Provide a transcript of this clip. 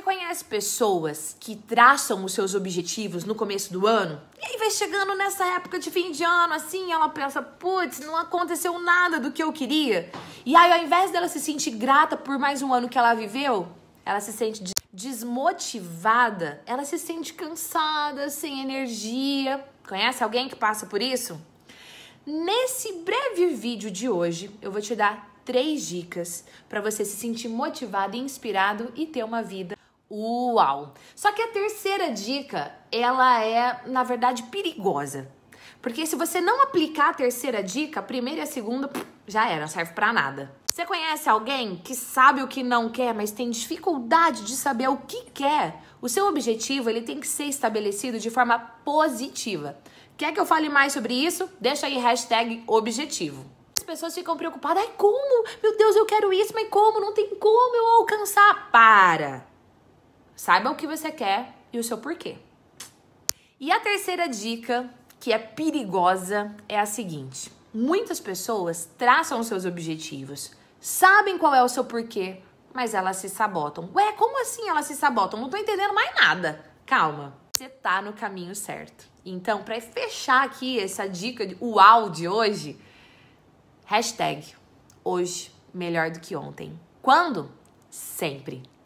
Você conhece pessoas que traçam os seus objetivos no começo do ano? E aí vai chegando nessa época de fim de ano, assim, ela pensa, putz, não aconteceu nada do que eu queria. E aí, ao invés dela se sentir grata por mais um ano que ela viveu, ela se sente desmotivada, ela se sente cansada, sem energia. Conhece alguém que passa por isso? Nesse breve vídeo de hoje, eu vou te dar três dicas para você se sentir motivado e inspirado e ter uma vida Uau! Só que a terceira dica, ela é, na verdade, perigosa. Porque se você não aplicar a terceira dica, a primeira e a segunda já era, não serve para nada. Você conhece alguém que sabe o que não quer, mas tem dificuldade de saber o que quer? O seu objetivo ele tem que ser estabelecido de forma positiva. Quer que eu fale mais sobre isso? Deixa aí hashtag objetivo. As pessoas ficam preocupadas, ai como? Meu Deus, eu quero isso, mas como? Não tem como eu alcançar. Para! Saiba o que você quer e o seu porquê. E a terceira dica, que é perigosa, é a seguinte: muitas pessoas traçam seus objetivos, sabem qual é o seu porquê, mas elas se sabotam. Ué, como assim elas se sabotam? Não tô entendendo mais nada. Calma, você tá no caminho certo. Então, para fechar aqui essa dica o uau de hoje, hashtag hoje melhor do que ontem. Quando? Sempre.